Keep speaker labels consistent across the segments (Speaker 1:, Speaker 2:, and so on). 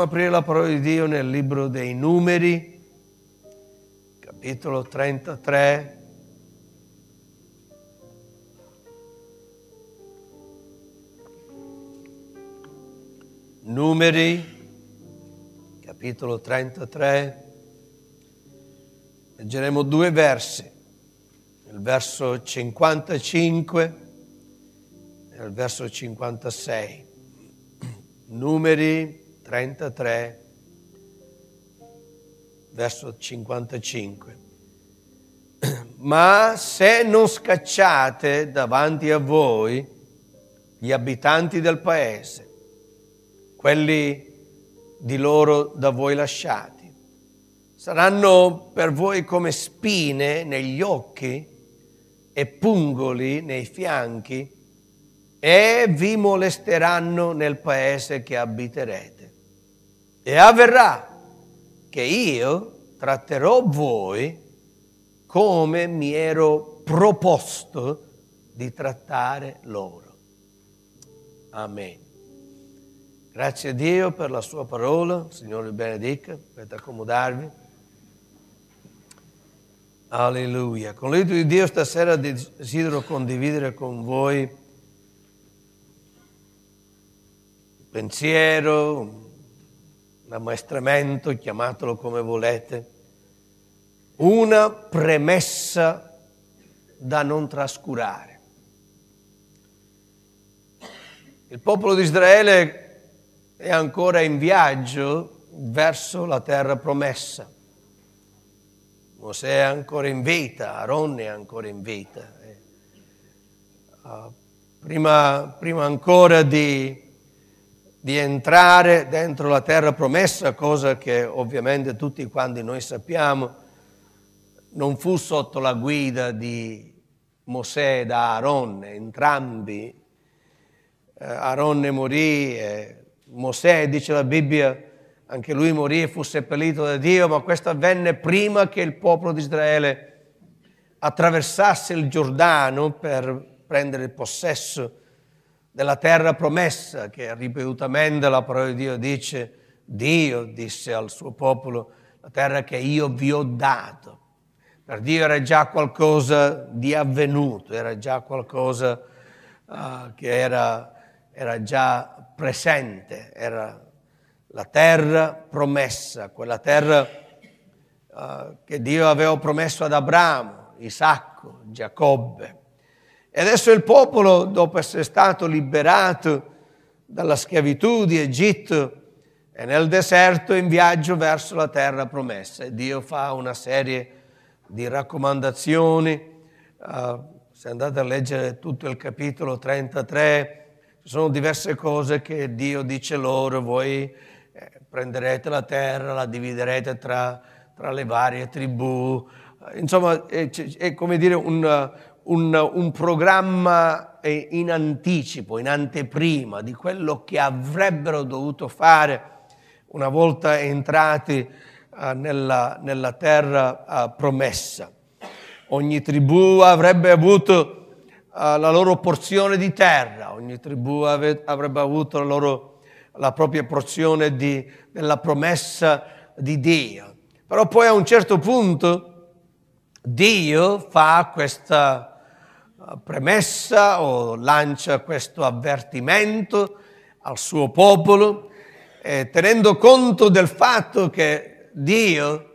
Speaker 1: Andiamo aprire la parola di Dio nel libro dei numeri, capitolo 33. Numeri, capitolo 33. Leggeremo due versi, il verso 55 e il verso 56. Numeri 33, verso 55. Ma se non scacciate davanti a voi gli abitanti del paese, quelli di loro da voi lasciati, saranno per voi come spine negli occhi e pungoli nei fianchi e vi molesteranno nel paese che abiterete e avverrà che io tratterò voi come mi ero proposto di trattare loro. Amen. Grazie a Dio per la sua parola, Signore benedica, per accomodarvi. Alleluia. Con l'aiuto di Dio stasera desidero condividere con voi un pensiero, l'ammaestramento, chiamatelo come volete, una premessa da non trascurare. Il popolo di Israele è ancora in viaggio verso la terra promessa. Mosè è ancora in vita, Aaron è ancora in vita. Eh, ah, prima, prima ancora di di entrare dentro la terra promessa, cosa che ovviamente tutti quanti noi sappiamo, non fu sotto la guida di Mosè ed Aaron, entrambi. Eh, Aaron morì, e Mosè, dice la Bibbia, anche lui morì e fu seppellito da Dio, ma questo avvenne prima che il popolo di Israele attraversasse il Giordano per prendere possesso della terra promessa, che ripetutamente la parola di Dio dice, Dio disse al suo popolo, la terra che io vi ho dato. Per Dio era già qualcosa di avvenuto, era già qualcosa uh, che era, era già presente, era la terra promessa, quella terra uh, che Dio aveva promesso ad Abramo, Isacco, Giacobbe. E adesso il popolo, dopo essere stato liberato dalla schiavitù di Egitto, è nel deserto in viaggio verso la terra promessa. E Dio fa una serie di raccomandazioni. Uh, se andate a leggere tutto il capitolo 33, ci sono diverse cose che Dio dice loro, voi eh, prenderete la terra, la dividerete tra, tra le varie tribù, insomma è, è come dire un, un, un programma eh, in anticipo, in anteprima di quello che avrebbero dovuto fare una volta entrati eh, nella, nella, terra eh, promessa. Ogni tribù avrebbe avuto la loro porzione di terra, ogni tribù avrebbe avuto la, loro, la propria porzione di, della promessa di Dio. Però poi a un certo punto Dio fa questa, premessa o lancia questo avvertimento al suo popolo, eh, tenendo conto del fatto che Dio,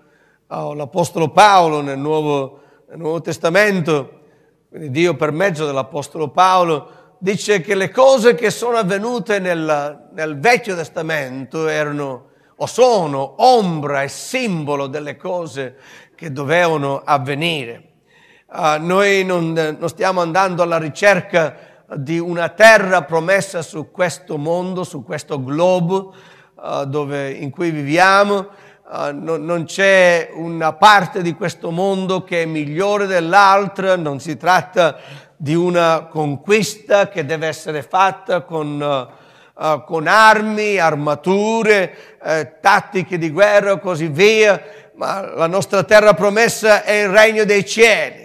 Speaker 1: oh, l'Apostolo Paolo nel Nuovo, nel Nuovo Testamento, quindi Dio per mezzo dell'Apostolo Paolo, dice che le cose che sono avvenute nel, nel, Vecchio Testamento erano o sono ombra e simbolo delle cose che dovevano avvenire. Uh, noi non, non stiamo andando alla ricerca di una terra promessa su questo mondo, su questo globo uh, dove, in cui viviamo. Uh, no, non c'è una parte di questo mondo che è migliore dell'altra, non si tratta di una conquista che deve essere fatta con, uh, con armi, armature, eh, tattiche di guerra, e così via, ma la nostra terra promessa è il regno dei cieli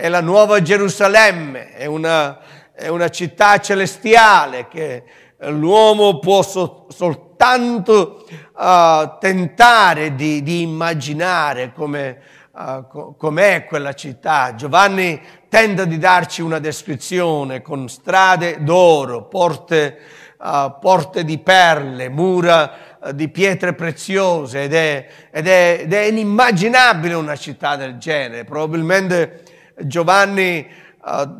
Speaker 1: è la nuova Gerusalemme, è una, è una città celestiale che l'uomo può so, soltanto uh, tentare di, di immaginare come, uh, com'è quella città. Giovanni tenta di darci una descrizione con strade d'oro, porte, uh, porte di perle, mura di pietre preziose ed è, ed, è, ed è, inimmaginabile una città del genere. Probabilmente Giovanni eh,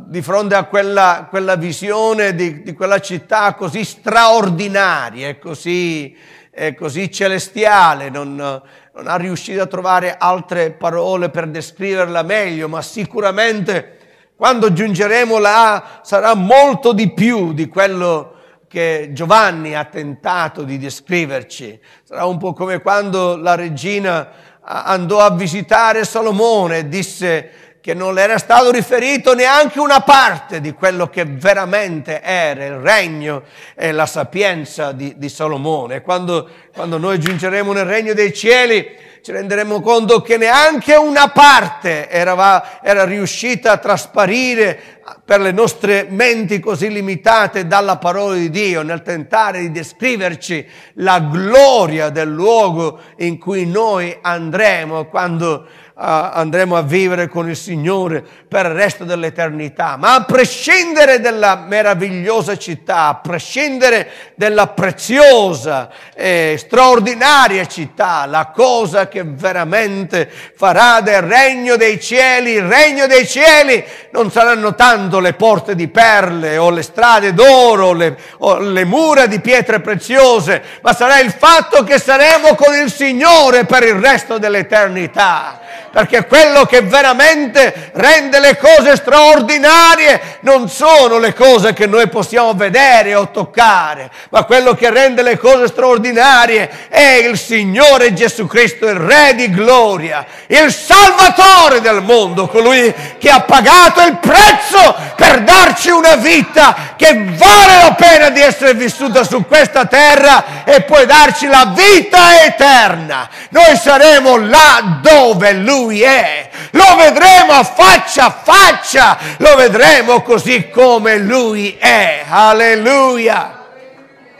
Speaker 1: di fronte a quella, quella visione di, di, quella città così straordinaria e così, eh, così celestiale, non, non ha riuscito a trovare altre parole per descriverla meglio, ma sicuramente quando giungeremo là sarà molto di più di quello che Giovanni ha tentato di descriverci. Sarà un po' come quando la regina andò a visitare Salomone e disse che non le era stato riferito neanche una parte di quello che veramente era il regno e la sapienza di, di Salomone. Quando, quando noi giungeremo nel regno dei cieli, ci renderemo conto che neanche una parte era, era, riuscita a trasparire per le nostre menti così limitate dalla parola di Dio nel tentare di descriverci la gloria del luogo in cui noi andremo quando andremo a vivere con il Signore per il resto dell'eternità, ma a prescindere dalla meravigliosa città, a prescindere dalla preziosa e straordinaria città, la cosa che veramente farà del regno dei cieli, il regno dei cieli non saranno tanto le porte di perle o le strade d'oro le, o le mura di pietre preziose, ma sarà il fatto che saremo con il Signore per il resto dell'eternità perché quello che veramente rende le cose straordinarie non sono le cose che noi possiamo vedere o toccare, ma quello che rende le cose straordinarie è il Signore Gesù Cristo, il Re di gloria, il Salvatore del mondo, colui che ha pagato il prezzo per darci una vita che vale la pena di essere vissuta su questa terra e poi darci la vita eterna. Noi saremo là dove lui è. Lo vedremo faccia a faccia, lo vedremo così come Lui è. Alleluia.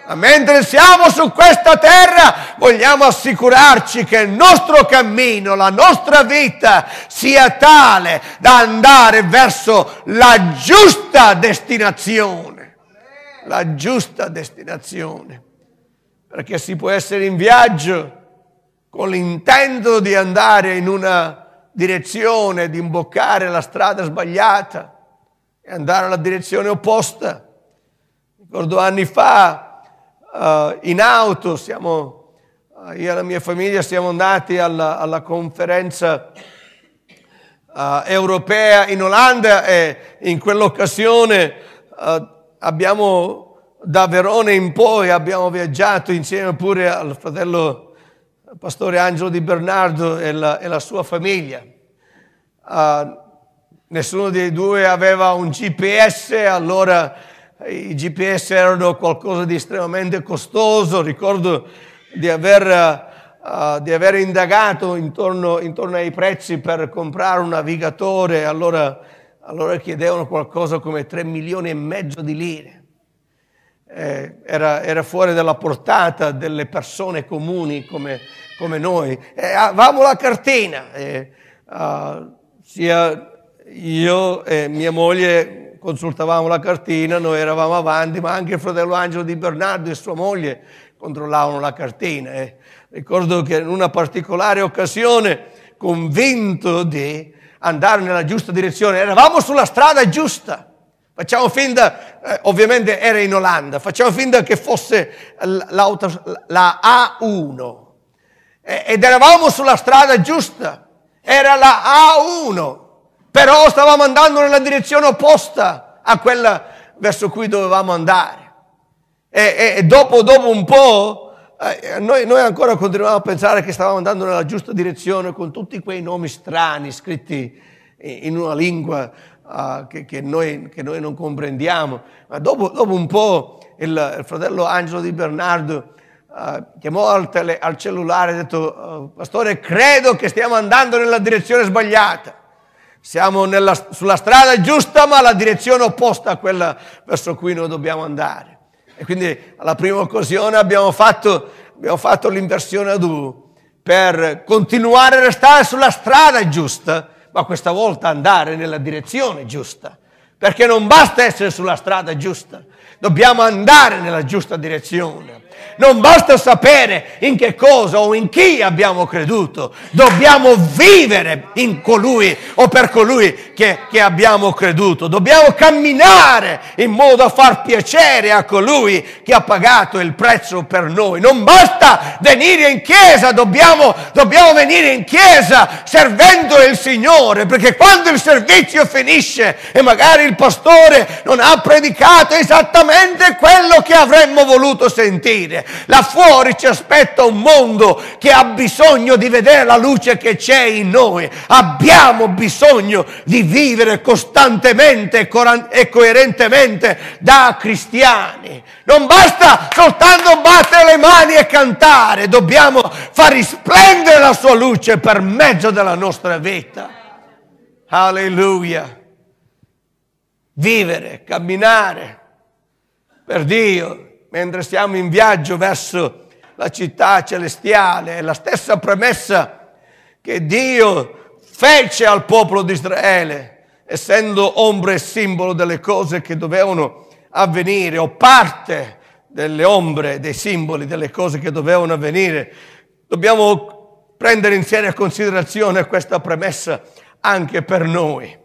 Speaker 1: Ma Mentre siamo su questa terra vogliamo assicurarci che il nostro cammino, la nostra vita sia tale da andare verso la giusta destinazione. La giusta destinazione. Perché si può essere in viaggio, con l'intento di andare in una direzione, di imboccare la strada sbagliata e andare alla direzione opposta. Ricordo anni fa uh, in auto, siamo, uh, io e la mia famiglia siamo andati alla, alla conferenza uh, europea in Olanda e in quell'occasione abbiamo, da Verona in poi, abbiamo viaggiato insieme pure al fratello il pastore Angelo Di Bernardo e la, e la sua famiglia. Uh, nessuno dei due aveva un GPS, allora i GPS erano qualcosa di estremamente costoso. Ricordo di aver, uh, di aver indagato intorno, intorno, ai prezzi per comprare un navigatore, allora, allora chiedevano qualcosa come 3 milioni e mezzo di lire eh, era, era, fuori dalla portata delle persone comuni come, come noi. Eh, ah, avevamo la cartina, eh, uh, sia io e mia moglie consultavamo la cartina, noi eravamo avanti, ma anche il fratello Angelo di Bernardo e sua moglie controllavano la cartina. Eh. Ricordo che in una particolare occasione, convinto di andare nella giusta direzione, eravamo sulla strada giusta, Facciamo finta, eh, ovviamente era in Olanda, facciamo finta che fosse la A1 e, ed eravamo sulla strada giusta, era la A1, però stavamo andando nella direzione opposta a quella verso cui dovevamo andare. E, e dopo, dopo, un po', eh, noi, noi ancora continuavamo a pensare che stavamo andando nella giusta direzione con tutti quei nomi strani scritti in una lingua uh, che, che, noi, che, noi, non comprendiamo. Ma dopo, dopo un po' il, il, fratello Angelo di Bernardo uh, eh, chiamò al, tele, al, cellulare e ha detto, eh, pastore, credo che stiamo andando nella direzione sbagliata. Siamo nella, sulla strada giusta, ma la direzione opposta a quella verso cui noi dobbiamo andare. E quindi alla prima occasione abbiamo fatto, abbiamo fatto l'inversione ad due per continuare a restare sulla strada giusta, ma questa volta andare nella direzione giusta. Perché non basta essere sulla strada giusta, dobbiamo andare nella giusta direzione. Non basta sapere in che cosa o in chi abbiamo creduto, dobbiamo vivere in colui o per colui che, che abbiamo creduto, dobbiamo camminare in modo da far piacere a colui che ha pagato il prezzo per noi. Non basta venire in chiesa, dobbiamo, dobbiamo venire in chiesa servendo il Signore, perché quando il servizio finisce e magari il pastore non ha predicato esattamente quello che avremmo voluto sentire, uscire. Là fuori ci aspetta un mondo che ha bisogno di vedere la luce che c'è in noi. Abbiamo bisogno di vivere costantemente e coerentemente da cristiani. Non basta soltanto battere le mani e cantare, dobbiamo far risplendere la sua luce per mezzo della nostra vita. Alleluia. Vivere, camminare per Dio mentre siamo in viaggio verso la città celestiale, è la stessa premessa che Dio fece al popolo di Israele, essendo ombre e simbolo delle cose che dovevano avvenire, o parte delle ombre, dei simboli, delle cose che dovevano avvenire. Dobbiamo prendere in seria considerazione questa premessa anche per noi.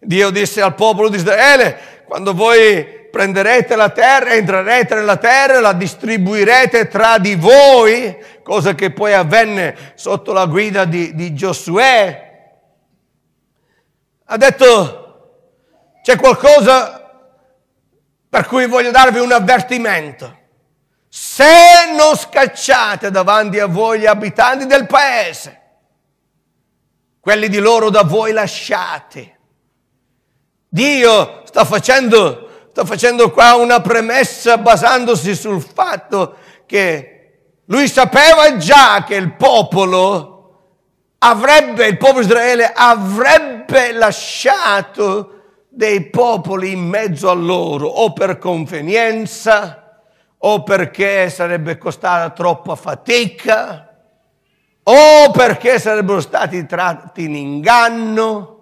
Speaker 1: Dio disse al popolo di Israele, quando voi prenderete la terra, entrerete nella terra, la distribuirete tra di voi, cosa che poi avvenne sotto la guida di, di Giosuè. Ha detto, c'è qualcosa per cui voglio darvi un avvertimento. Se non scacciate davanti a voi gli abitanti del paese, quelli di loro da voi lasciati, Dio sta facendo sto facendo qua una premessa basandosi sul fatto che lui sapeva già che il popolo avrebbe, il popolo Israele avrebbe lasciato dei popoli in mezzo a loro o per convenienza o perché sarebbe costata troppa fatica o perché sarebbero stati tratti in inganno.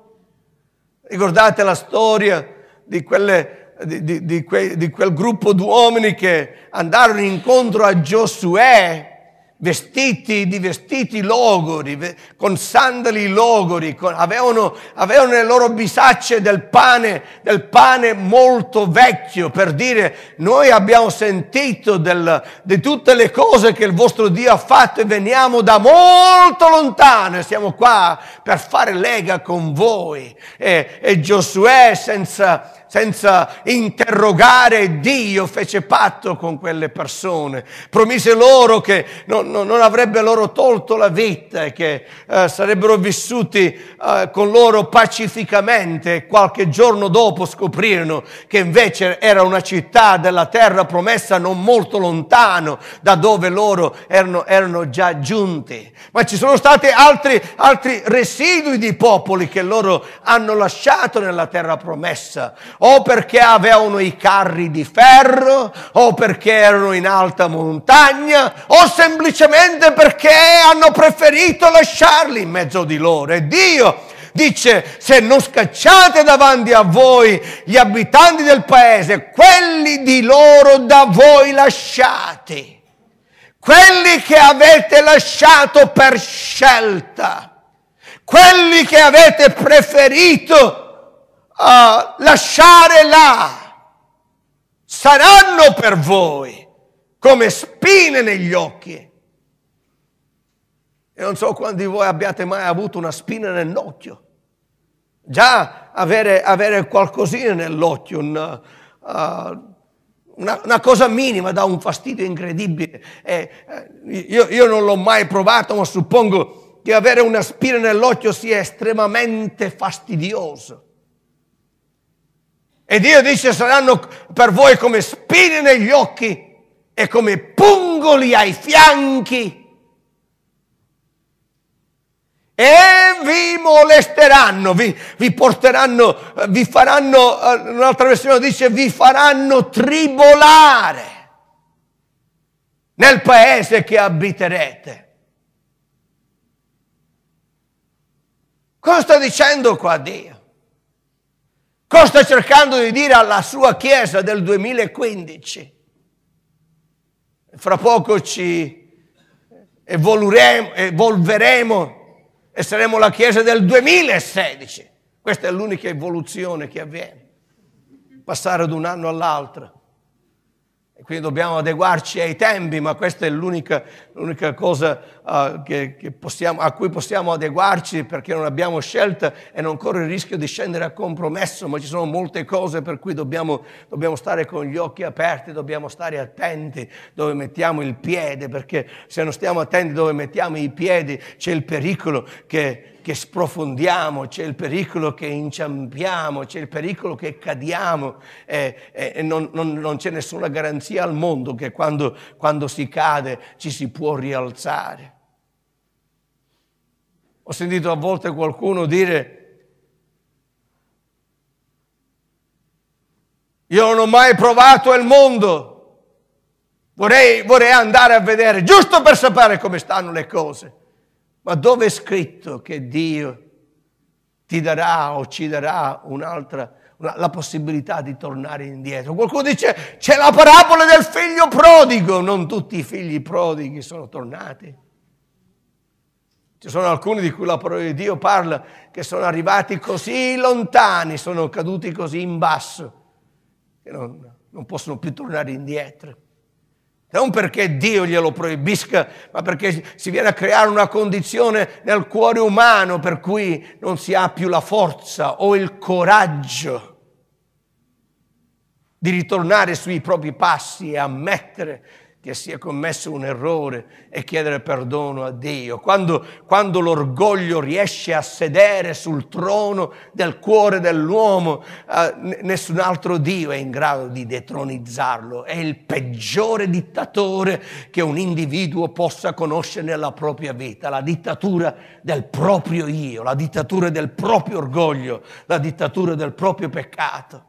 Speaker 1: Ricordate la storia di quelle di, di, di, que, di quel gruppo d'uomini che andarono incontro a Giosuè vestiti di vestiti logori, con sandali logori, con, avevano, avevano le loro bisacce del pane, del pane molto vecchio, per dire noi abbiamo sentito del, di tutte le cose che il vostro Dio ha fatto e veniamo da molto lontano e siamo qua per fare lega con voi. E, e Giosuè senza senza interrogare Dio fece patto con quelle persone, promise loro che non, non, non avrebbe loro tolto la vita e che eh, sarebbero vissuti eh, con loro pacificamente. Qualche giorno dopo scoprirono che invece era una città della terra promessa non molto lontano da dove loro erano, erano già giunti. Ma ci sono stati altri, altri residui di popoli che loro hanno lasciato nella terra promessa o perché avevano i carri di ferro, o perché erano in alta montagna, o semplicemente perché hanno preferito lasciarli in mezzo di loro. E Dio dice, se non scacciate davanti a voi gli abitanti del paese, quelli di loro da voi lasciati quelli che avete lasciato per scelta, quelli che avete preferito uh, lasciare là, saranno per voi come spine negli occhi. E non so quanti di voi abbiate mai avuto una spina nell'occhio. Già avere, avere qualcosina nell'occhio, una, uh, eh, una, una, cosa minima dà un fastidio incredibile. Eh, io, io, non l'ho mai provato, ma suppongo che avere una spina nell'occhio sia estremamente fastidioso. E Dio dice saranno per voi come spine negli occhi e come pungoli ai fianchi. E vi molesteranno, vi, vi porteranno, vi faranno, eh, un'altra versione dice, vi faranno tribolare nel paese che abiterete. Cosa sta dicendo qua Dio? Cosa sta cercando di dire alla sua Chiesa del 2015? Fra poco ci evolveremo e saremo la Chiesa del 2016. Questa è l'unica evoluzione che avviene, passare da un anno all'altro. E quindi dobbiamo adeguarci ai tempi, ma questa è l'unica, l'unica cosa uh, che, che possiamo, a cui possiamo adeguarci perché non abbiamo scelta e non corre il rischio di scendere a compromesso, ma ci sono molte cose per cui dobbiamo, dobbiamo stare con gli occhi aperti, dobbiamo stare attenti dove mettiamo il piede, perché se non stiamo attenti dove mettiamo i piedi c'è il pericolo che che sprofondiamo, c'è il pericolo che inciampiamo, c'è il pericolo che cadiamo e, eh, e, eh, e non, non, non, c'è nessuna garanzia al mondo che quando, quando si cade ci si può rialzare. Ho sentito a volte qualcuno dire, Io non ho mai provato il mondo. Vorrei, vorrei, andare a vedere, giusto per sapere come stanno le cose. Ma dove è scritto che Dio ti darà o ci darà un'altra, una, la possibilità di tornare indietro? Qualcuno dice c'è la parabola del figlio prodigo, non tutti i figli prodighi sono tornati. Ci sono alcuni di cui la parola di Dio parla che sono arrivati così lontani, sono caduti così in basso, che non, non possono più tornare indietro. Non perché Dio glielo proibisca, ma perché si viene a creare una condizione nel cuore umano per cui non si ha più la forza o il coraggio di ritornare sui propri passi e ammettere che si è commesso un errore e chiedere perdono a Dio, quando, quando, l'orgoglio riesce a sedere sul trono del cuore dell'uomo, eh, nessun altro Dio è in grado di detronizzarlo, è il peggiore dittatore che un individuo possa conoscere nella propria vita, la dittatura del proprio io, la dittatura del proprio orgoglio, la dittatura del proprio peccato.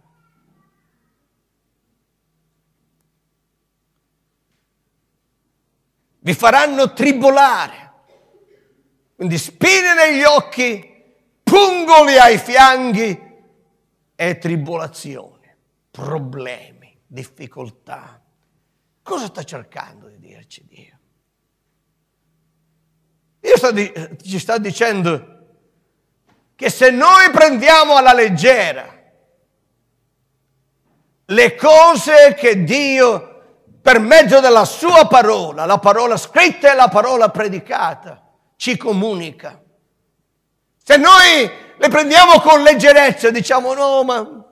Speaker 1: vi faranno tribolare. Quindi spine negli occhi, pungoli ai fianchi e tribolazione, problemi, difficoltà. Cosa sta cercando di dirci Dio? Dio sta di, ci sta dicendo che se noi prendiamo alla leggera le cose che Dio ha per mezzo della sua parola, la parola scritta e la parola predicata, ci comunica. Se noi le prendiamo con leggerezza, diciamo no, ma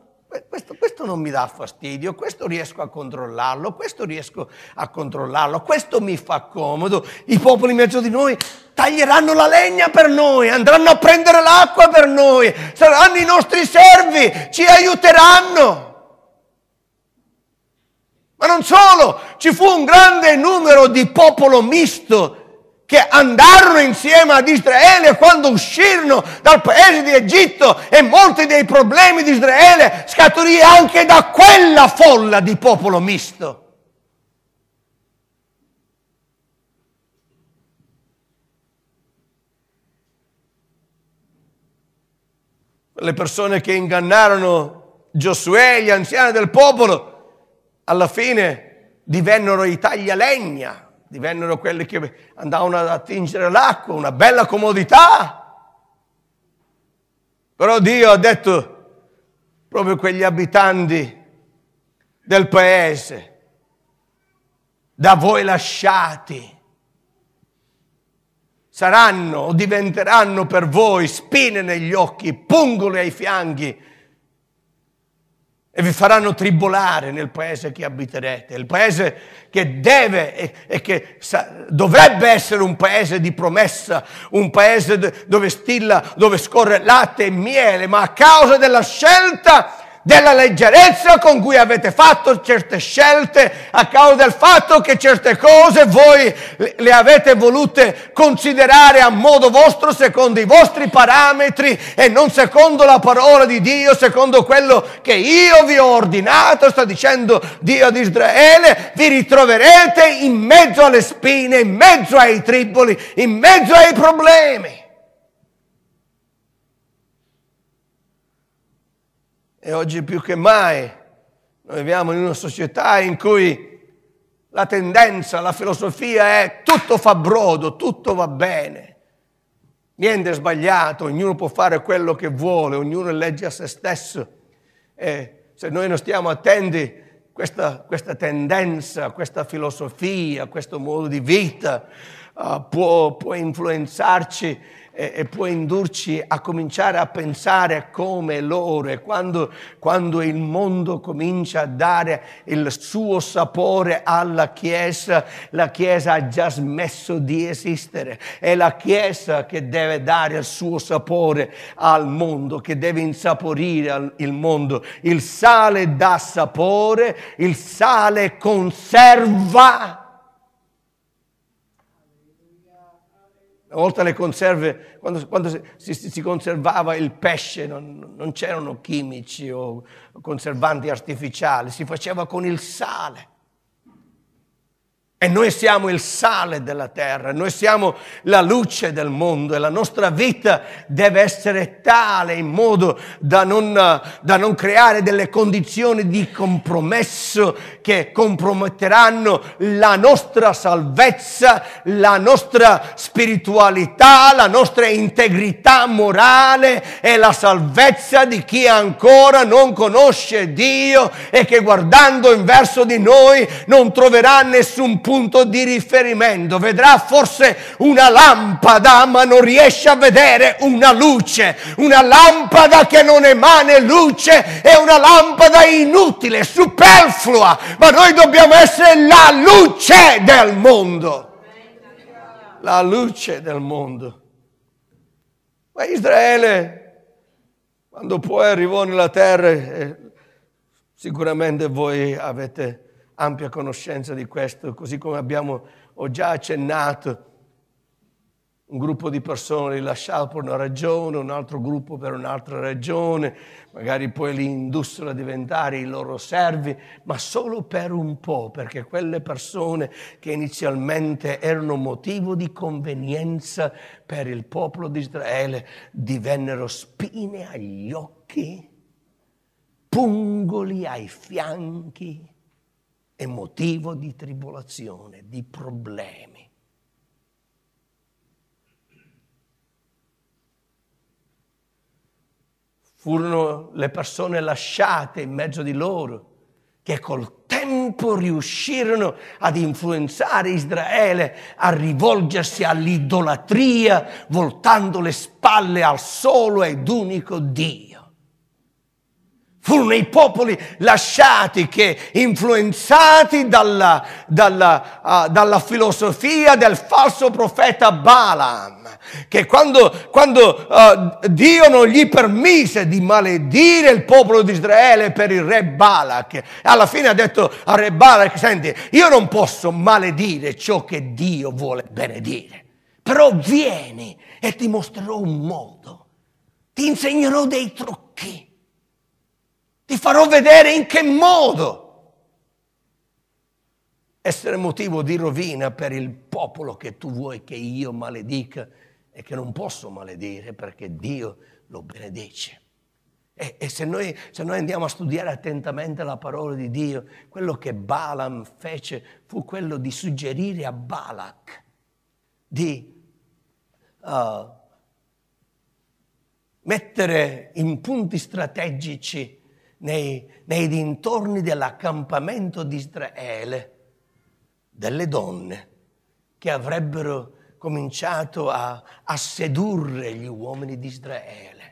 Speaker 1: questo, questo, non mi dà fastidio, questo riesco a controllarlo, questo riesco a controllarlo, questo mi fa comodo. I popoli in mezzo di noi taglieranno la legna per noi, andranno a prendere l'acqua per noi, saranno i nostri servi, ci aiuteranno. Ma non solo, ci fu un grande numero di popolo misto che andarono insieme ad Israele quando uscirono dal paese di Egitto e molti dei problemi di Israele scaturì anche da quella folla di popolo misto. Le persone che ingannarono Giosuè, gli anziani del popolo, alla fine divennero i taglialegna, divennero quelli che andavano ad attingere l'acqua, una bella comodità. Però Dio ha detto proprio quegli abitanti del paese, da voi lasciati, saranno o diventeranno per voi spine negli occhi, pungole ai fianchi, e vi faranno tribolare nel paese che abiterete, il paese che deve e, e che sa, dovrebbe essere un paese di promessa, un paese dove stilla, dove scorre latte e miele, ma a causa della scelta della leggerezza con cui avete fatto certe scelte a causa del fatto che certe cose voi le avete volute considerare a modo vostro, secondo i vostri parametri e non secondo la parola di Dio, secondo quello che io vi ho ordinato, sta dicendo Dio di Israele, vi ritroverete in mezzo alle spine, in mezzo ai triboli, in mezzo ai problemi. E oggi più che mai noi viviamo in una società in cui la tendenza, la filosofia è tutto fa brodo, tutto va bene, niente è sbagliato, ognuno può fare quello che vuole, ognuno legge a se stesso. E se noi non stiamo attenti, questa, questa tendenza, questa filosofia, questo modo di vita uh, può, può influenzarci e, può indurci a cominciare a pensare come loro. E quando, quando il mondo comincia a dare il suo sapore alla Chiesa, la Chiesa ha già smesso di esistere. È la Chiesa che deve dare il suo sapore al mondo, che deve insaporire il mondo. Il sale dà sapore, il sale conserva Una volta le conserve, quando, quando si, si, conservava il pesce non, non c'erano chimici o conservanti artificiali, si faceva con il sale. E noi siamo il sale della terra, noi siamo la luce del mondo e la nostra vita deve essere tale in modo da non, da non creare delle condizioni di compromesso che comprometteranno la nostra salvezza, la nostra spiritualità, la nostra integrità morale e la salvezza di chi ancora non conosce Dio e che guardando in verso di noi non troverà nessun problema punto di riferimento, vedrà forse una lampada ma non riesce a vedere una luce, una lampada che non emane luce è una lampada inutile, superflua, ma noi dobbiamo essere la luce del mondo. La luce del mondo. Ma Israele, quando poi arrivò nella terra, eh, sicuramente voi avete ampia conoscenza di questo, così come abbiamo, ho già accennato, un gruppo di persone li rilasciato per una ragione, un altro gruppo per un'altra ragione, magari poi li indussero a diventare i loro servi, ma solo per un po', perché quelle persone che inizialmente erano motivo di convenienza per il popolo di Israele divennero spine agli occhi, pungoli ai fianchi è motivo di tribolazione, di problemi. Furono le persone lasciate in mezzo di loro che col tempo riuscirono ad influenzare Israele a rivolgersi all'idolatria, voltando le spalle al solo ed unico Dio. Furono i popoli lasciati che, influenzati dalla, dalla, uh, dalla filosofia del falso profeta Balaam, che quando, quando uh, Dio non gli permise di maledire il popolo di Israele per il re Balak, alla fine ha detto al re Balak, senti, io non posso maledire ciò che Dio vuole benedire, però vieni e ti mostrerò un modo, ti insegnerò dei trucchi ti farò vedere in che modo essere motivo di rovina per il popolo che tu vuoi che io maledica e che non posso maledire perché Dio lo benedice. E, e se, noi, se, noi, andiamo a studiare attentamente la parola di Dio, quello che Balaam fece fu quello di suggerire a Balak di uh, mettere in punti strategici nei, nei dintorni dell'accampamento di Israele delle donne che avrebbero cominciato a, a sedurre gli uomini di Israele.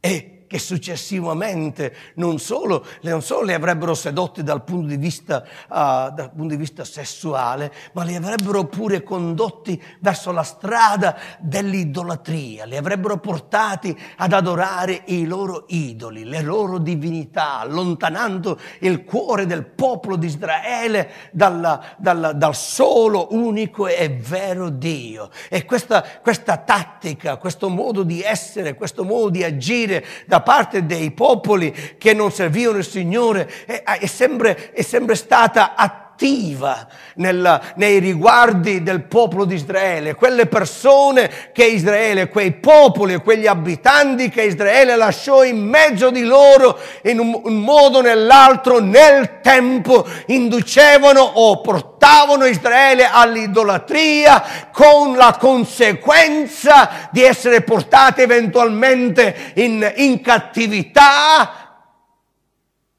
Speaker 1: E che successivamente non solo, non solo le avrebbero sedotte dal punto, di vista, uh, dal punto, di vista, sessuale, ma le avrebbero pure condotti verso la strada dell'idolatria, le avrebbero portati ad adorare i loro idoli, le loro divinità, allontanando il cuore del popolo di Israele dalla, dalla, dal solo, unico e vero Dio. E questa, questa tattica, questo modo di essere, questo modo di agire da parte dei popoli che non servivano il Signore è, è ah, sempre, è sempre stata attiva cattiva nel, nei riguardi del popolo di Israele, quelle persone che Israele, quei popoli, quegli abitanti che Israele lasciò in mezzo di loro in un, un modo o nell'altro nel tempo inducevano o portavano Israele all'idolatria con la conseguenza di essere portati eventualmente in, in cattività,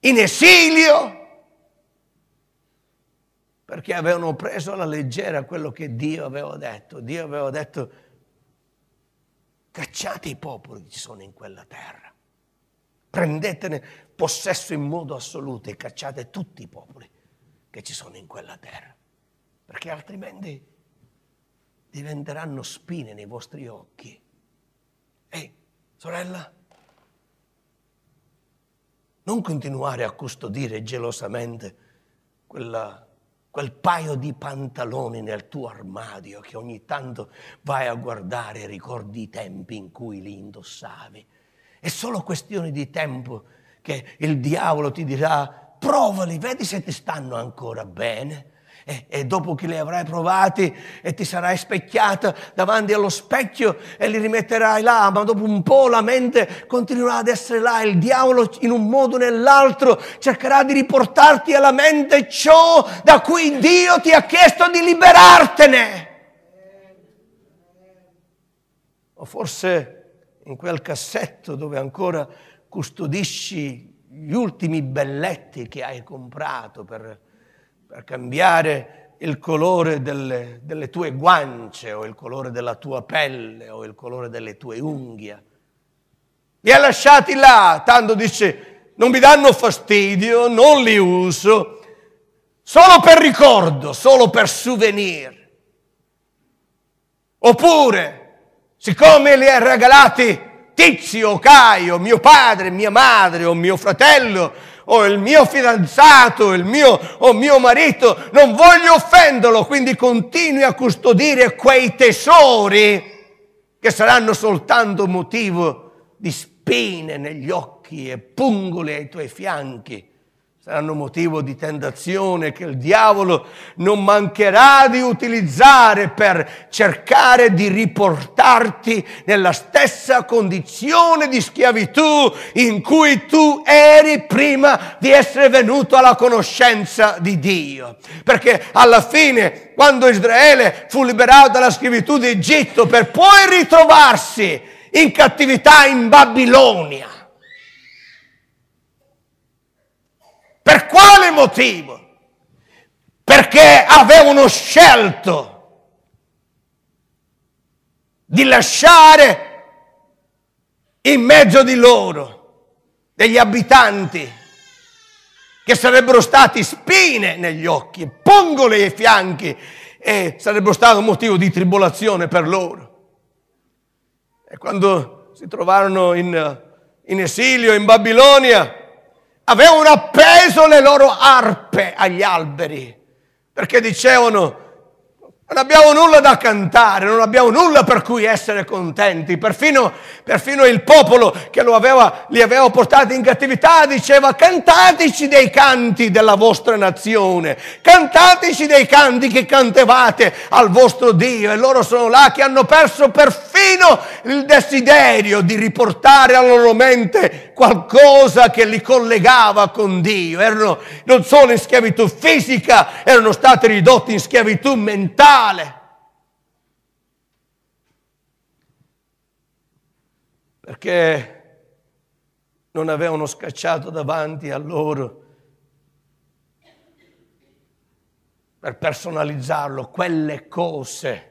Speaker 1: in esilio perché avevano preso alla leggera quello che Dio aveva detto. Dio aveva detto, cacciate i popoli che ci sono in quella terra, prendetene possesso in modo assoluto e cacciate tutti i popoli che ci sono in quella terra, perché altrimenti diventeranno spine nei vostri occhi. Ehi, sorella, non continuare a custodire gelosamente quella quel paio di pantaloni nel tuo armadio che ogni tanto vai a guardare e ricordi i tempi in cui li indossavi. È solo questione di tempo che il diavolo ti dirà provali, vedi se ti stanno ancora bene. E, e, dopo che li avrai provati e ti sarai specchiata davanti allo specchio e li rimetterai là, ma dopo un po' la mente continuerà ad essere là, il diavolo in un modo o nell'altro cercherà di riportarti alla mente ciò da cui Dio ti ha chiesto di liberartene. O forse in quel cassetto dove ancora custodisci gli ultimi belletti che hai comprato per per cambiare il colore delle, delle tue guance o il colore della tua pelle o il colore delle tue unghie. Li ha lasciati là, tanto dice, non mi danno fastidio, non li uso, solo per ricordo, solo per souvenir. Oppure, siccome li ha regalati Tizio, Caio, mio padre, mia madre o mio fratello, o oh, il mio fidanzato, il mio, o oh, mio marito, non voglio offenderlo, quindi continui a custodire quei tesori che saranno soltanto motivo di spine negli occhi e pungole ai tuoi fianchi saranno motivo di tentazione che il diavolo non mancherà di utilizzare per cercare di riportarti nella stessa condizione di schiavitù in cui tu eri prima di essere venuto alla conoscenza di Dio. Perché alla fine, quando Israele fu liberato dalla schiavitù di Egitto per poi ritrovarsi in cattività in Babilonia, Per quale motivo? Perché avevano scelto di lasciare in mezzo di loro degli abitanti che sarebbero stati spine negli occhi, pongole ai fianchi e sarebbero stato un motivo di tribolazione per loro. E quando si trovarono in, in esilio in Babilonia, avevano appeso le loro arpe agli alberi perché dicevano non abbiamo nulla da cantare, non abbiamo nulla per cui essere contenti. Perfino, perfino il popolo che aveva, li aveva portati in cattività diceva cantateci dei canti della vostra nazione, cantateci dei canti che cantevate al vostro Dio. E loro sono là che hanno perso perfino il desiderio di riportare alla loro mente qualcosa che li collegava con Dio. Erano non solo in schiavitù fisica, erano stati ridotti in schiavitù mentale totale. Perché non avevano scacciato davanti a loro per personalizzarlo quelle cose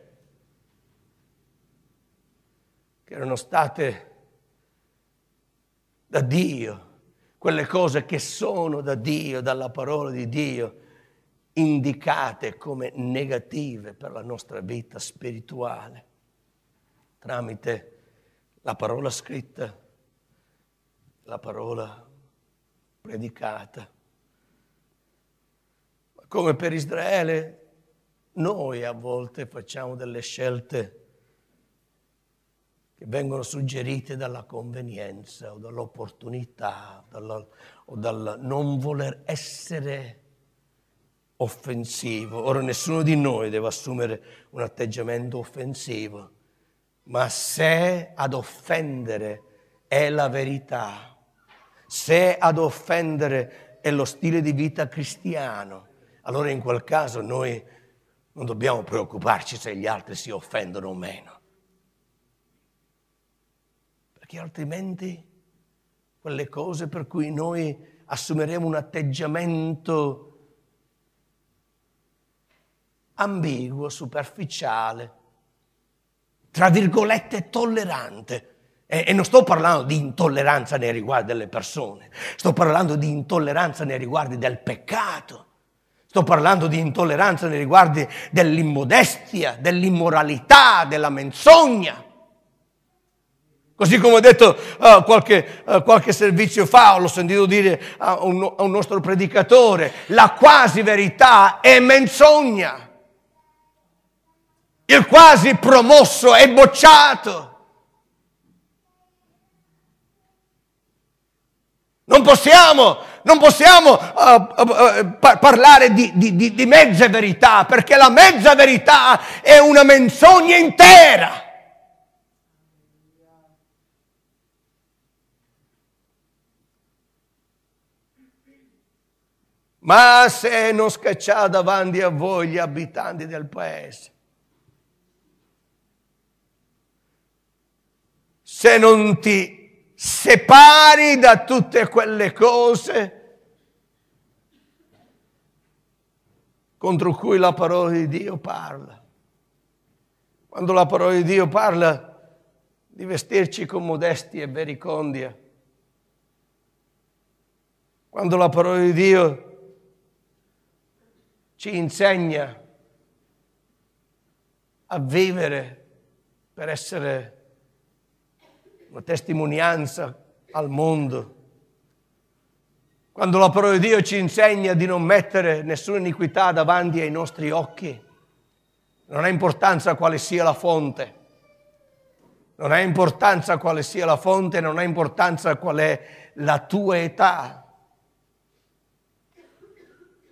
Speaker 1: che erano state da Dio, quelle cose che sono da Dio, dalla parola di Dio indicate come negative per la nostra vita spirituale tramite la parola scritta, la parola predicata. come per Israele, noi a volte facciamo delle scelte che vengono suggerite dalla convenienza o dall'opportunità o, dalla, o dal non voler essere offensivo. Ora nessuno di noi deve assumere un atteggiamento offensivo, ma se ad offendere è la verità, se ad offendere è lo stile di vita cristiano, allora in quel caso noi non dobbiamo preoccuparci se gli altri si offendono o meno. Perché altrimenti quelle cose per cui noi assumeremo un atteggiamento offensivo, ambiguo, superficiale, tra virgolette tollerante. E, e non sto parlando di intolleranza nei riguardi delle persone, sto parlando di intolleranza nei riguardi del peccato. Sto parlando di intolleranza nei riguardi dell'immodestia, dell'immoralità, della menzogna. Così come ho detto uh, qualche, uh, qualche, servizio fa, l'ho sentito dire a un, a un nostro predicatore, la quasi verità è menzogna è quasi promosso, è bocciato. Non possiamo, non possiamo uh, uh, par- parlare di, di, di mezza verità, perché la mezza verità è una menzogna intera. Ma se non scacciate davanti a voi gli abitanti del paese, se non ti separi da tutte quelle cose contro cui la parola di Dio parla. Quando la parola di Dio parla di vestirci con modestia e vericondia, quando la parola di Dio ci insegna a vivere per essere una testimonianza al mondo. Quando la parola di Dio ci insegna di non mettere nessuna iniquità davanti ai nostri occhi, non ha importanza quale sia la fonte, non ha importanza quale sia la fonte, non ha importanza qual è la tua età.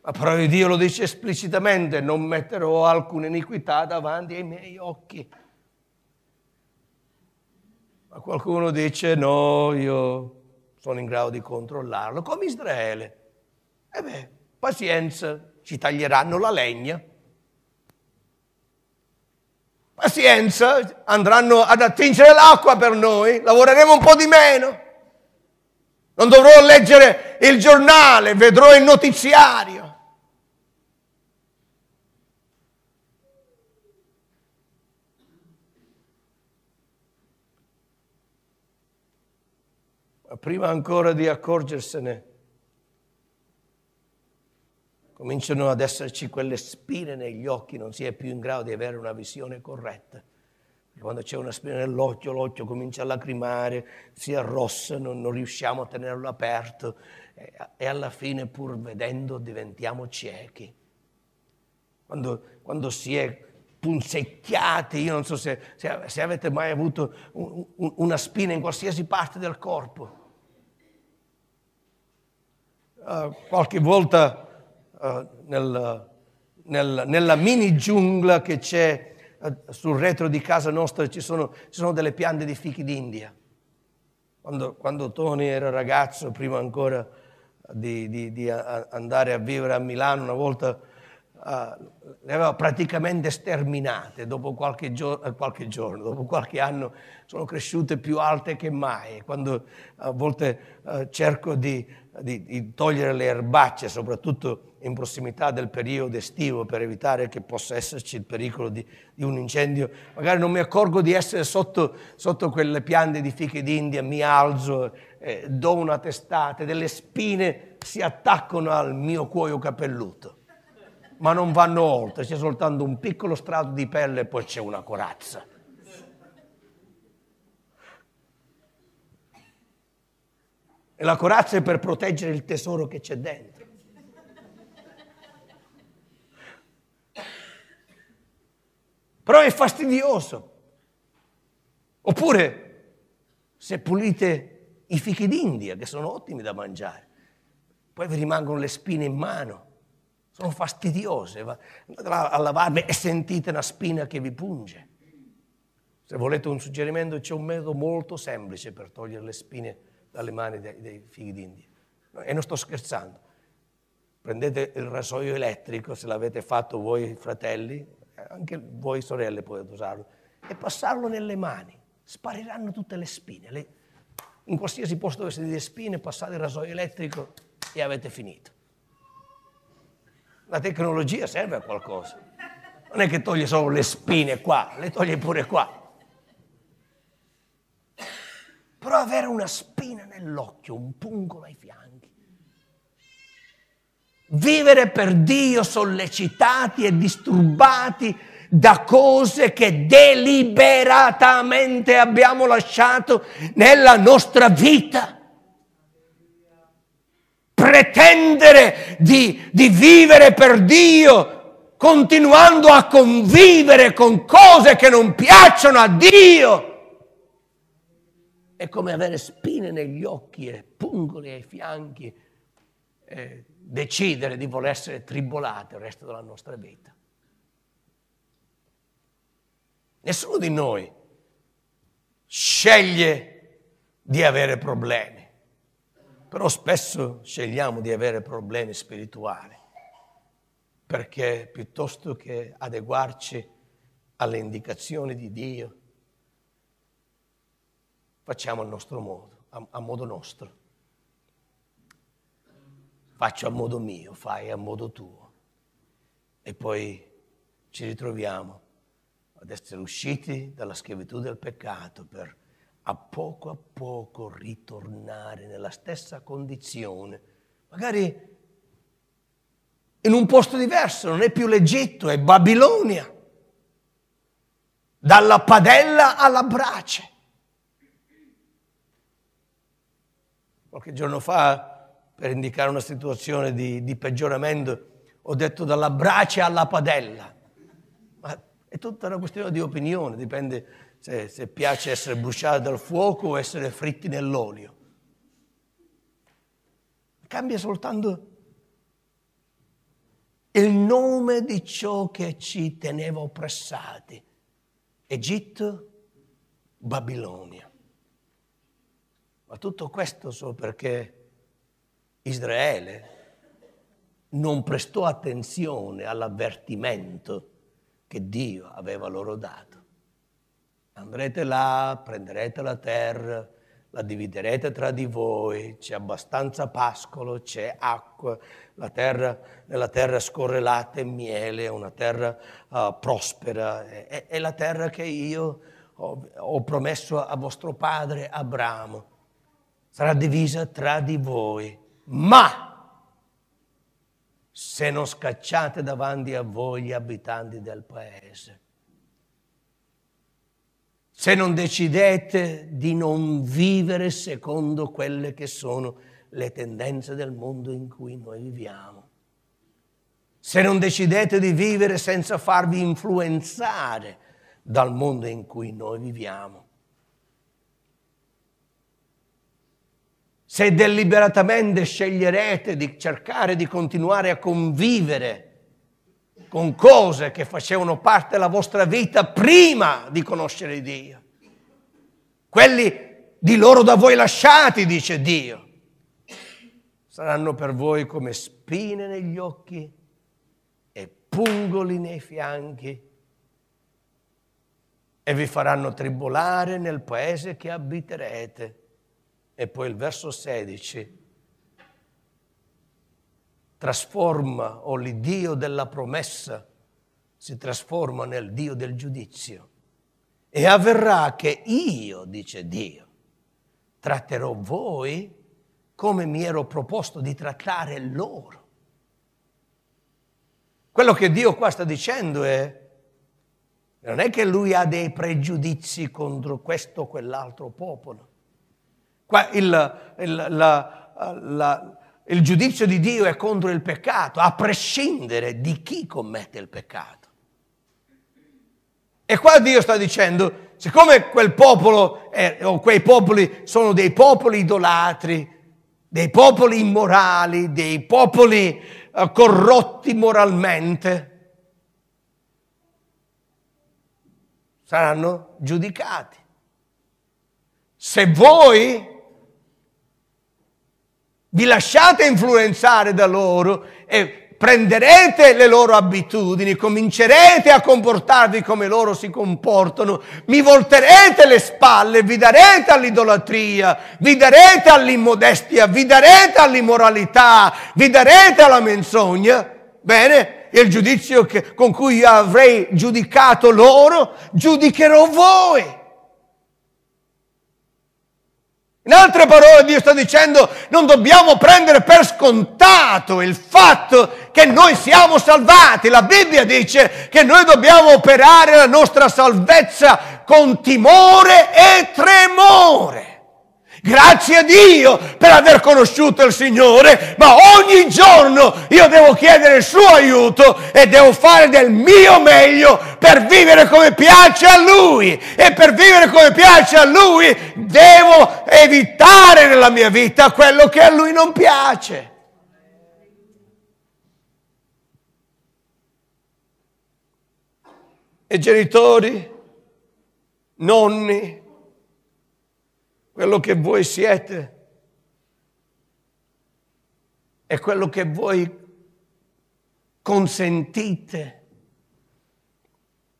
Speaker 1: La parola di Dio lo dice esplicitamente, non metterò alcuna iniquità davanti ai miei occhi. Qualcuno dice no, io sono in grado di controllarlo, come Israele. E eh beh, pazienza, ci taglieranno la legna. Pazienza, andranno ad attingere l'acqua per noi, lavoreremo un po' di meno. Non dovrò leggere il giornale, vedrò il notiziario. prima ancora di accorgersene, cominciano ad esserci quelle spine negli occhi, non si è più in grado di avere una visione corretta. Quando c'è una spina nell'occhio, l'occhio comincia a lacrimare, si arrossa, non, non riusciamo a tenerlo aperto e, e, alla fine pur vedendo diventiamo ciechi. Quando, quando si è punzecchiati, io non so se, se, se avete mai avuto un, un, una spina in qualsiasi parte del corpo, eh, qualche volta uh, nel, nel, nella mini giungla che c'è eh, sul retro di casa nostra, ci sono, ci sono delle piante di fichi d'India. Quando, quando, Tony era ragazzo, prima ancora di, di, di, andare a vivere a Milano, una volta Ah, le aveva praticamente sterminate dopo qualche, gio- eh, qualche, giorno, dopo qualche anno sono cresciute più alte che mai. Quando a volte uh, cerco di, di, di, togliere le erbacce, soprattutto in prossimità del periodo estivo, per evitare che possa esserci il pericolo di, di un incendio, magari non mi accorgo di essere sotto, sotto quelle piante di fiche d'India, mi alzo, eh, do una testata, delle spine si attaccano al mio cuoio capelluto ma non vanno oltre, c'è soltanto un piccolo strato di pelle e poi c'è una corazza. E la corazza è per proteggere il tesoro che c'è dentro. Però è fastidioso. Oppure se pulite i fichi d'India, che sono ottimi da mangiare, poi vi rimangono le spine in mano sono fastidiose. Andate a lavarmi e sentite una spina che vi punge. Se volete un suggerimento, c'è un metodo molto semplice per togliere le spine dalle mani dei, dei figli d'India. E non sto scherzando. Prendete il rasoio elettrico, se l'avete fatto voi fratelli, anche voi sorelle potete usarlo, e passarlo nelle mani. Spariranno tutte le spine. Le... In qualsiasi posto dove siete di spine, passate il rasoio elettrico e avete finito. La tecnologia serve a qualcosa. Non è che toglie solo le spine qua, le toglie pure qua. Però avere una spina nell'occhio, un pungolo ai fianchi. Vivere per Dio sollecitati e disturbati da cose che deliberatamente abbiamo lasciato nella nostra vita pretendere di, di vivere per Dio continuando a convivere con cose che non piacciono a Dio. È come avere spine negli occhi e pungoli ai fianchi e decidere di voler essere tribolati il resto della nostra vita. Nessuno di noi sceglie di avere problemi. Però spesso scegliamo di avere problemi spirituali perché piuttosto che adeguarci alle indicazioni di Dio, facciamo al nostro modo, a, a modo nostro. Faccio a modo mio, fai a modo tuo. E poi ci ritroviamo ad essere usciti dalla schiavitù del peccato per a poco a poco ritornare nella stessa condizione, magari in un posto diverso, non è più l'Egitto, è Babilonia, dalla padella alla brace. Qualche giorno fa, per indicare una situazione di, di peggioramento, ho detto dalla brace alla padella, ma è tutta una questione di opinione, dipende se, se piace essere bruciati dal fuoco o essere fritti nell'olio. Cambia soltanto il nome di ciò che ci teneva oppressati. Egitto, Babilonia. Ma tutto questo solo perché Israele non prestò attenzione all'avvertimento che Dio aveva loro dato. Andrete là, prenderete la terra, la dividerete tra di voi, c'è abbastanza pascolo, c'è acqua, la terra, nella terra scorre latte e miele, è una terra uh, prospera, è, è, la terra che io ho, ho promesso a vostro padre Abramo, sarà divisa tra di voi, ma se non scacciate davanti a voi gli abitanti del paese se non decidete di non vivere secondo quelle che sono le tendenze del mondo in cui noi viviamo, se non decidete di vivere senza farvi influenzare dal mondo in cui noi viviamo. Se deliberatamente sceglierete di cercare di continuare a convivere con cose che facevano parte della vostra vita prima di conoscere Dio. Quelli di loro da voi lasciati, dice Dio, saranno per voi come spine negli occhi e pungoli nei fianchi e vi faranno tribolare nel paese che abiterete. E poi il verso 16 trasforma, o l'Iddio della promessa si trasforma nel Dio del giudizio. E avverrà che io, dice Dio, tratterò voi come mi ero proposto di trattare loro. Quello che Dio qua sta dicendo è, non è che lui ha dei pregiudizi contro questo o quell'altro popolo. Qua il, il, la, la, il giudizio di Dio è contro il peccato, a prescindere di chi commette il peccato. E qua Dio sta dicendo, siccome quel popolo eh, o quei popoli sono dei popoli idolatri, dei popoli immorali, dei popoli eh, corrotti moralmente, saranno giudicati. Se voi vi lasciate influenzare da loro e prenderete le loro abitudini, comincerete a comportarvi come loro si comportano, mi volterete le spalle, vi darete all'idolatria, vi darete all'immodestia, vi darete all'immoralità, vi darete alla menzogna, bene? Il giudizio che, con cui io avrei giudicato loro, giudicherò voi. In altre parole Dio sta dicendo non dobbiamo prendere per scontato il fatto che noi siamo salvati. La Bibbia dice che noi dobbiamo operare la nostra salvezza con timore e tremore. Grazie a Dio per aver conosciuto il Signore, ma ogni giorno io devo chiedere il suo aiuto e devo fare del mio meglio per vivere come piace a Lui. E per vivere come piace a Lui devo evitare nella mia vita quello che a Lui non piace. E genitori, nonni, quello che voi siete e quello che voi consentite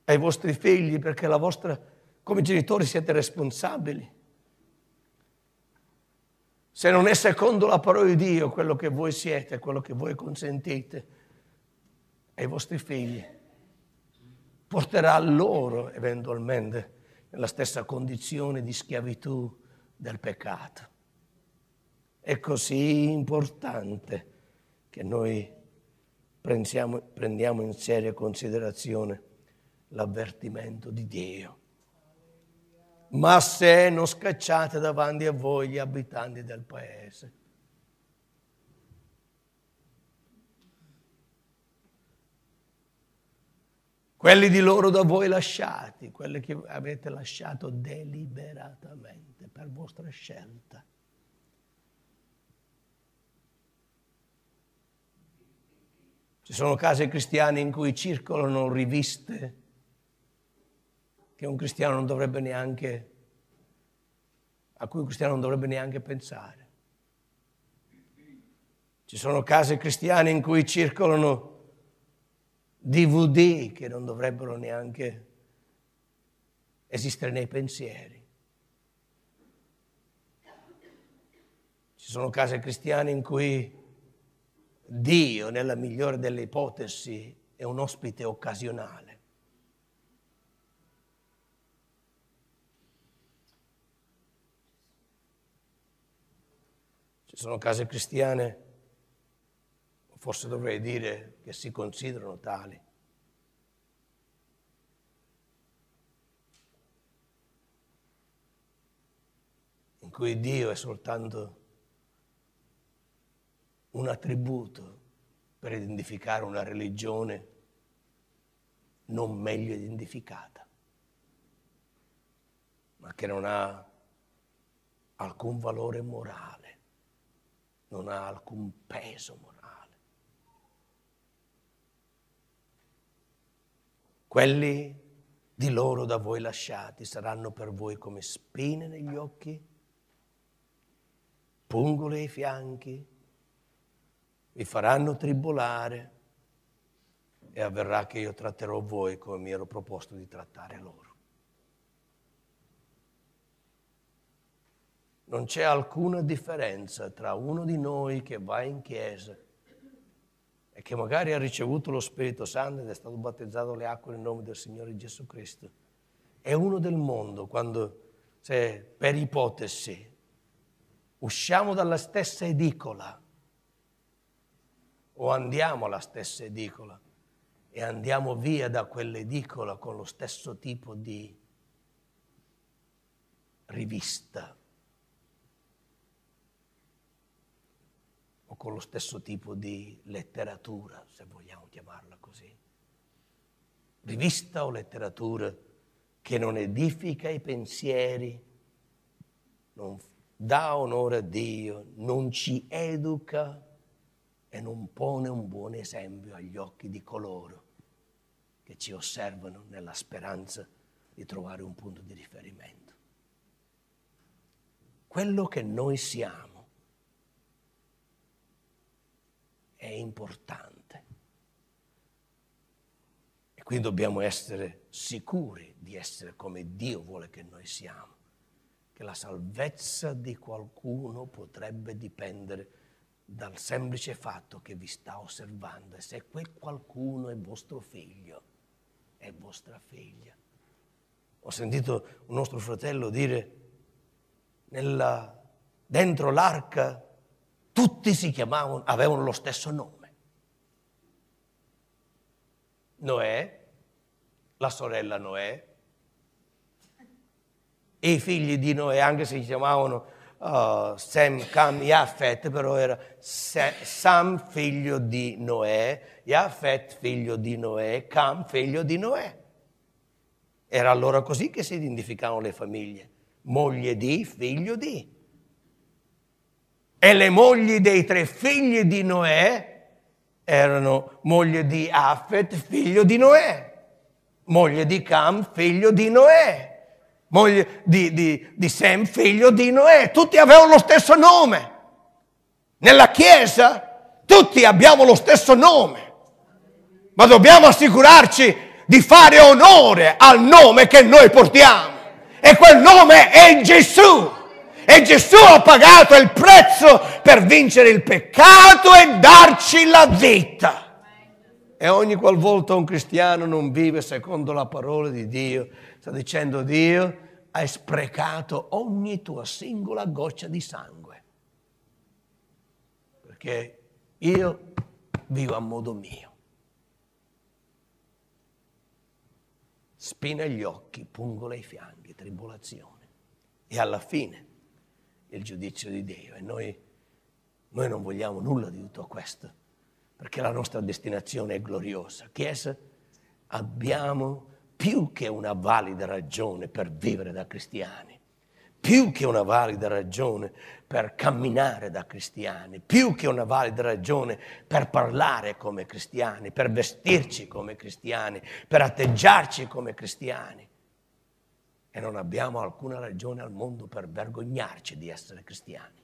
Speaker 1: ai vostri figli, perché la vostra, come genitori siete responsabili. Se non è secondo la parola di Dio quello che voi siete, quello che voi consentite ai vostri figli, porterà loro eventualmente nella stessa condizione di schiavitù del peccato. È così importante che noi prendiamo, prendiamo in seria considerazione l'avvertimento di Dio. Ma se non scacciate davanti a voi gli abitanti del paese, quelli di loro da voi lasciati, quelli che avete lasciato deliberatamente per vostra scelta. Ci sono case cristiane in cui circolano riviste che un cristiano non dovrebbe neanche, a cui un cristiano non dovrebbe neanche pensare. Ci sono case cristiane in cui circolano riviste DVD che non dovrebbero neanche esistere nei pensieri. Ci sono case cristiane in cui Dio, nella migliore delle ipotesi, è un ospite occasionale. Ci sono case cristiane forse dovrei dire che si considerano tali. in cui Dio è soltanto un attributo per identificare una religione non meglio identificata, ma che non ha alcun valore morale, non ha alcun peso morale. Quelli di loro da voi lasciati saranno per voi come spine negli occhi, pungole ai fianchi, vi faranno tribolare e avverrà che io tratterò voi come mi ero proposto di trattare loro. Non c'è alcuna differenza tra uno di noi che va in chiesa e che magari ha ricevuto lo Spirito Santo ed è stato battezzato le acque nel nome del Signore Gesù Cristo. È uno del mondo quando, cioè, per ipotesi, usciamo dalla stessa edicola o andiamo alla stessa edicola e andiamo via da quell'edicola con lo stesso tipo di rivista con lo stesso tipo di letteratura, se vogliamo chiamarla così, rivista o letteratura che non edifica i pensieri, non dà onore a Dio, non ci educa e non pone un buon esempio agli occhi di coloro che ci osservano nella speranza di trovare un punto di riferimento. Quello che noi siamo è importante. E qui dobbiamo essere sicuri di essere come Dio vuole che noi siamo, che la salvezza di qualcuno potrebbe dipendere dal semplice fatto che vi sta osservando e se quel qualcuno è vostro figlio, è vostra figlia. Ho sentito un nostro fratello dire nella, dentro l'arca tutti si chiamavano, avevano lo stesso nome. Noè, la sorella Noè, e i figli di Noè, anche se si chiamavano uh, Sem, Cam, Yafet, però era Sam figlio di Noè, Yafet figlio di Noè, Cam figlio di Noè. Era allora così che si identificavano le famiglie, moglie di, figlio di e le mogli dei tre figli di Noè erano moglie di Affet, figlio di Noè, moglie di Cam, figlio di Noè, moglie di, di, di Sem, figlio di Noè. Tutti avevano lo stesso nome. Nella Chiesa tutti abbiamo lo stesso nome, ma dobbiamo assicurarci di fare onore al nome che noi portiamo. E quel nome è Gesù. E Gesù ha pagato il prezzo per vincere il peccato e darci la vita. E ogni qualvolta un cristiano non vive secondo la parola di Dio, sta dicendo Dio, hai sprecato ogni tua singola goccia di sangue. Perché io vivo a modo mio. Spina gli occhi, pungola i fianchi, tribolazione. E alla fine il giudizio di Dio e noi, noi non vogliamo nulla di tutto questo, perché la nostra destinazione è gloriosa. Chiesa, abbiamo più che una valida ragione per vivere da cristiani più che una valida ragione per camminare da cristiani, più che una valida ragione per parlare come cristiani, per vestirci come cristiani, per atteggiarci come cristiani e non abbiamo alcuna ragione al mondo per vergognarci di essere cristiani.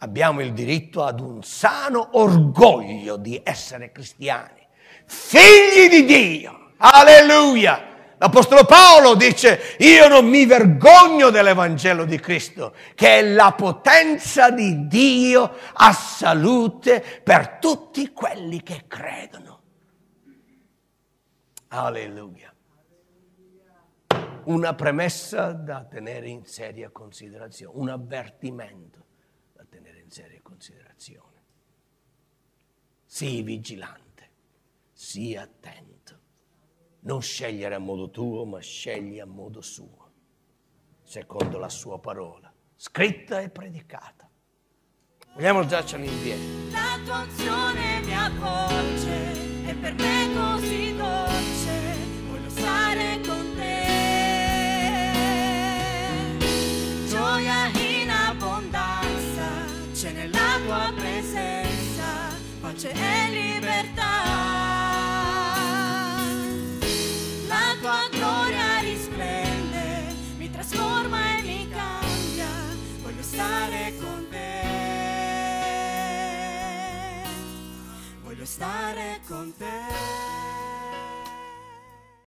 Speaker 1: Abbiamo il diritto ad un sano orgoglio di essere cristiani, figli di Dio. Alleluia! L'Apostolo Paolo dice, io non mi vergogno dell'Evangelo di Cristo, che è la potenza di Dio a salute per tutti quelli che credono. Alleluia una premessa da tenere in seria considerazione, un avvertimento da tenere in seria considerazione. Sii vigilante, sii attento. Non scegliere a modo tuo, ma scegli a modo suo, secondo la sua parola, scritta e predicata. Vogliamo alzarceli in piedi. La tua unzione mi avvolge, è per me così dolce, voglio stare con te. gioia in abbondanza, c'è nella tua presenza pace e libertà. La tua gloria risplende, mi trasforma e mi cambia, voglio stare con te. Voglio stare con te.